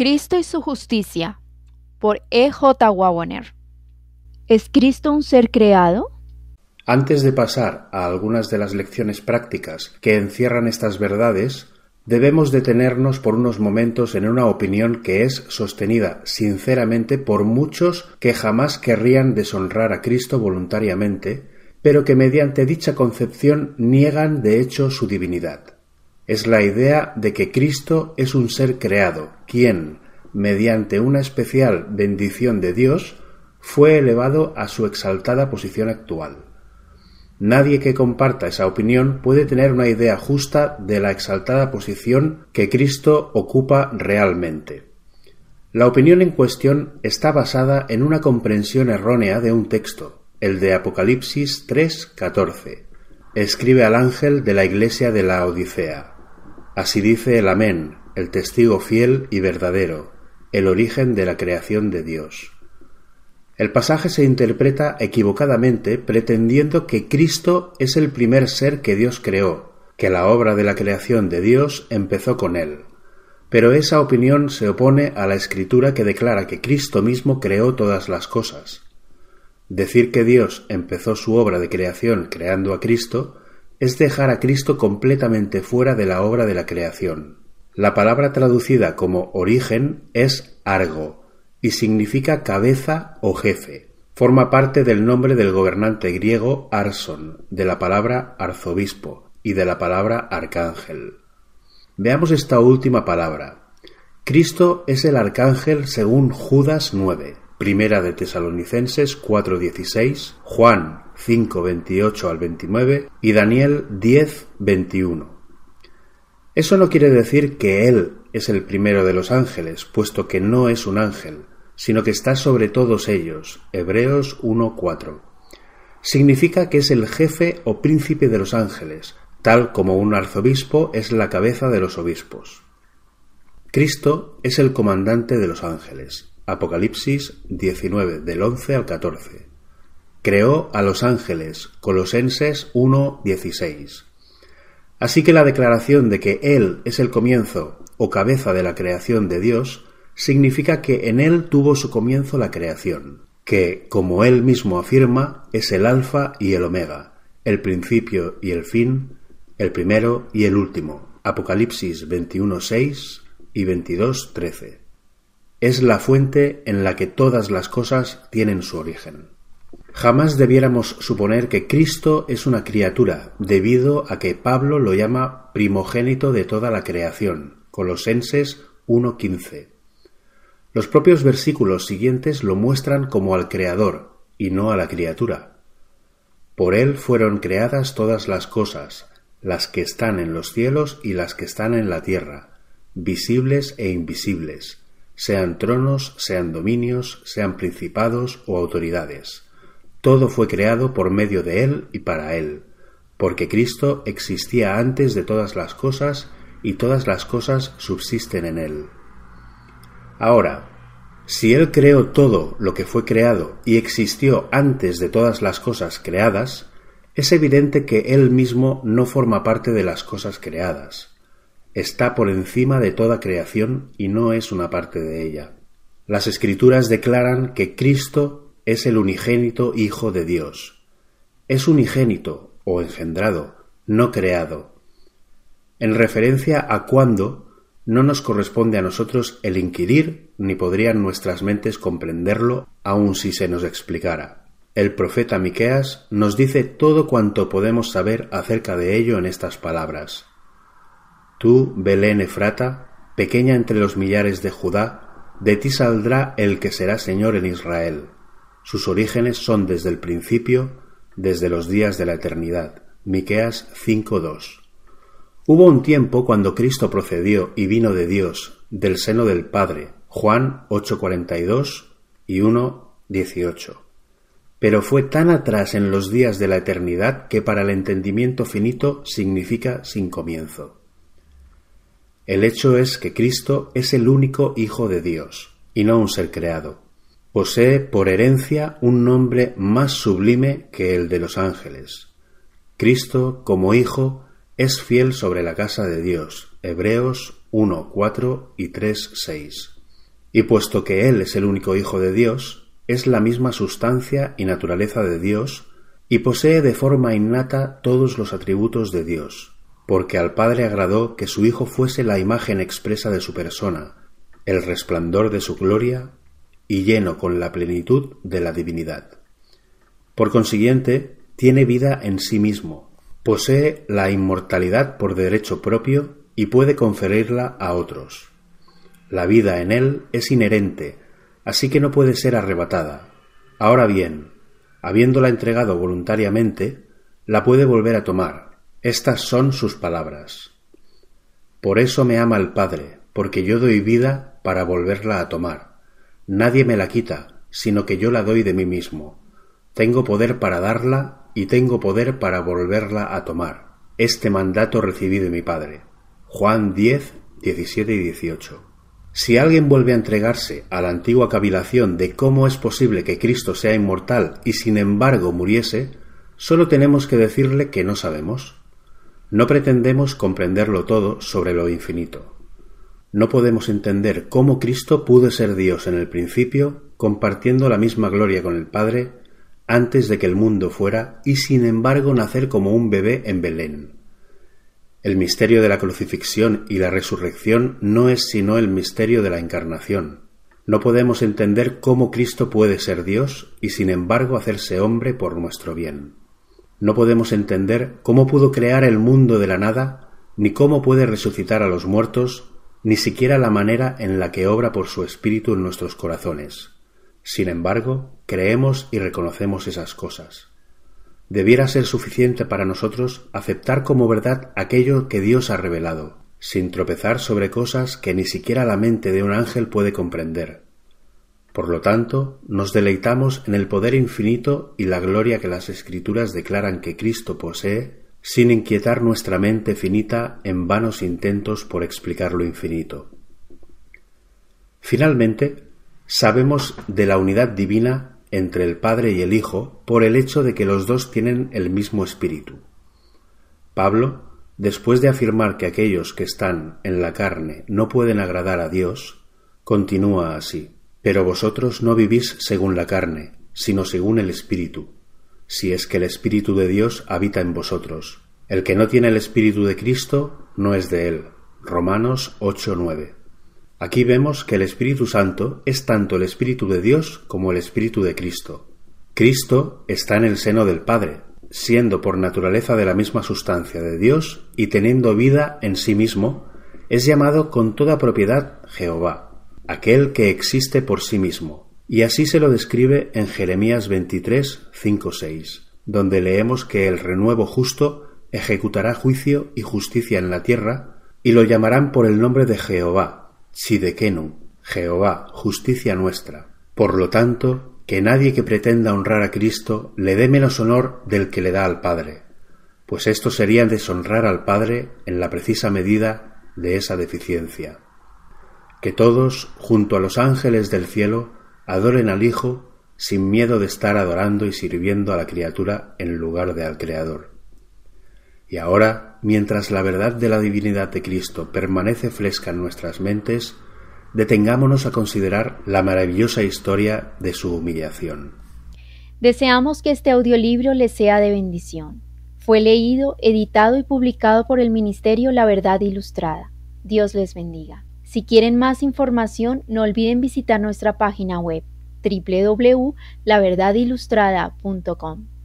Cristo y su justicia, por E.J. Wawoner. ¿Es Cristo un ser creado? Antes de pasar a algunas de las lecciones prácticas que encierran estas verdades, debemos detenernos por unos momentos en una opinión que es sostenida sinceramente por muchos que jamás querrían deshonrar a Cristo voluntariamente, pero que mediante dicha concepción niegan de hecho su divinidad es la idea de que Cristo es un ser creado, quien, mediante una especial bendición de Dios, fue elevado a su exaltada posición actual. Nadie que comparta esa opinión puede tener una idea justa de la exaltada posición que Cristo ocupa realmente. La opinión en cuestión está basada en una comprensión errónea de un texto, el de Apocalipsis 3:14. Escribe al ángel de la iglesia de la Odisea. Así dice el Amén, el testigo fiel y verdadero, el origen de la creación de Dios. El pasaje se interpreta equivocadamente pretendiendo que Cristo es el primer ser que Dios creó, que la obra de la creación de Dios empezó con él. Pero esa opinión se opone a la escritura que declara que Cristo mismo creó todas las cosas. Decir que Dios empezó su obra de creación creando a Cristo es dejar a Cristo completamente fuera de la obra de la creación. La palabra traducida como origen es argo y significa cabeza o jefe. Forma parte del nombre del gobernante griego Arson, de la palabra arzobispo y de la palabra arcángel. Veamos esta última palabra. Cristo es el arcángel según Judas 9. Primera de Tesalonicenses 4:16, Juan 5:28 al 29 y Daniel 10:21. Eso no quiere decir que Él es el primero de los ángeles, puesto que no es un ángel, sino que está sobre todos ellos. Hebreos 1:4. Significa que es el jefe o príncipe de los ángeles, tal como un arzobispo es la cabeza de los obispos. Cristo es el comandante de los ángeles. Apocalipsis 19 del 11 al 14. Creó a los ángeles, Colosenses 1, 16. Así que la declaración de que Él es el comienzo o cabeza de la creación de Dios significa que en Él tuvo su comienzo la creación, que, como Él mismo afirma, es el alfa y el omega, el principio y el fin, el primero y el último. Apocalipsis 21.6 y 22, 13 es la fuente en la que todas las cosas tienen su origen. Jamás debiéramos suponer que Cristo es una criatura, debido a que Pablo lo llama primogénito de toda la creación. Colosenses 1.15. Los propios versículos siguientes lo muestran como al Creador, y no a la criatura. Por él fueron creadas todas las cosas, las que están en los cielos y las que están en la tierra, visibles e invisibles sean tronos, sean dominios, sean principados o autoridades. Todo fue creado por medio de Él y para Él, porque Cristo existía antes de todas las cosas y todas las cosas subsisten en Él. Ahora, si Él creó todo lo que fue creado y existió antes de todas las cosas creadas, es evidente que Él mismo no forma parte de las cosas creadas. Está por encima de toda creación y no es una parte de ella. Las escrituras declaran que Cristo es el unigénito Hijo de Dios. Es unigénito o engendrado, no creado. En referencia a cuándo, no nos corresponde a nosotros el inquirir, ni podrían nuestras mentes comprenderlo, aun si se nos explicara. El profeta Miqueas nos dice todo cuanto podemos saber acerca de ello en estas palabras. Tú, Belén Efrata, pequeña entre los millares de Judá, de ti saldrá el que será Señor en Israel. Sus orígenes son desde el principio, desde los días de la eternidad. Miqueas 5:2. Hubo un tiempo cuando Cristo procedió y vino de Dios, del seno del Padre. Juan 8:42 y 1:18. Pero fue tan atrás en los días de la eternidad que para el entendimiento finito significa sin comienzo. El hecho es que Cristo es el único Hijo de Dios, y no un ser creado. Posee por herencia un nombre más sublime que el de los ángeles. Cristo, como Hijo, es fiel sobre la casa de Dios. Hebreos 1, 4 y 3, 6. Y puesto que Él es el único Hijo de Dios, es la misma sustancia y naturaleza de Dios, y posee de forma innata todos los atributos de Dios porque al Padre agradó que su Hijo fuese la imagen expresa de su persona, el resplandor de su gloria y lleno con la plenitud de la divinidad. Por consiguiente, tiene vida en sí mismo, posee la inmortalidad por derecho propio y puede conferirla a otros. La vida en él es inherente, así que no puede ser arrebatada. Ahora bien, habiéndola entregado voluntariamente, la puede volver a tomar, estas son sus palabras. Por eso me ama el Padre, porque yo doy vida para volverla a tomar. Nadie me la quita, sino que yo la doy de mí mismo. Tengo poder para darla y tengo poder para volverla a tomar. Este mandato recibí de mi Padre. Juan 10, 17 y 18. Si alguien vuelve a entregarse a la antigua cavilación de cómo es posible que Cristo sea inmortal y sin embargo muriese, solo tenemos que decirle que no sabemos. No pretendemos comprenderlo todo sobre lo infinito. No podemos entender cómo Cristo pudo ser Dios en el principio, compartiendo la misma gloria con el Padre, antes de que el mundo fuera, y sin embargo nacer como un bebé en Belén. El misterio de la crucifixión y la resurrección no es sino el misterio de la encarnación. No podemos entender cómo Cristo puede ser Dios y sin embargo hacerse hombre por nuestro bien no podemos entender cómo pudo crear el mundo de la nada, ni cómo puede resucitar a los muertos, ni siquiera la manera en la que obra por su espíritu en nuestros corazones. Sin embargo, creemos y reconocemos esas cosas. Debiera ser suficiente para nosotros aceptar como verdad aquello que Dios ha revelado, sin tropezar sobre cosas que ni siquiera la mente de un ángel puede comprender, por lo tanto, nos deleitamos en el poder infinito y la gloria que las Escrituras declaran que Cristo posee, sin inquietar nuestra mente finita en vanos intentos por explicar lo infinito. Finalmente, sabemos de la unidad divina entre el Padre y el Hijo por el hecho de que los dos tienen el mismo espíritu. Pablo, después de afirmar que aquellos que están en la carne no pueden agradar a Dios, continúa así. Pero vosotros no vivís según la carne, sino según el Espíritu, si es que el Espíritu de Dios habita en vosotros. El que no tiene el Espíritu de Cristo no es de él. Romanos 8:9. Aquí vemos que el Espíritu Santo es tanto el Espíritu de Dios como el Espíritu de Cristo. Cristo está en el seno del Padre, siendo por naturaleza de la misma sustancia de Dios y teniendo vida en sí mismo, es llamado con toda propiedad Jehová aquel que existe por sí mismo. Y así se lo describe en Jeremías 23, 5, 6, donde leemos que el renuevo justo ejecutará juicio y justicia en la tierra, y lo llamarán por el nombre de Jehová, Sidekenu, Jehová, justicia nuestra. Por lo tanto, que nadie que pretenda honrar a Cristo le dé menos honor del que le da al Padre, pues esto sería deshonrar al Padre en la precisa medida de esa deficiencia que todos, junto a los ángeles del cielo, adoren al Hijo sin miedo de estar adorando y sirviendo a la criatura en lugar de al Creador. Y ahora, mientras la verdad de la divinidad de Cristo permanece fresca en nuestras mentes, detengámonos a considerar la maravillosa historia de su humillación. Deseamos que este audiolibro les sea de bendición. Fue leído, editado y publicado por el Ministerio La Verdad Ilustrada. Dios les bendiga. Si quieren más información, no olviden visitar nuestra página web www.laverdadilustrada.com.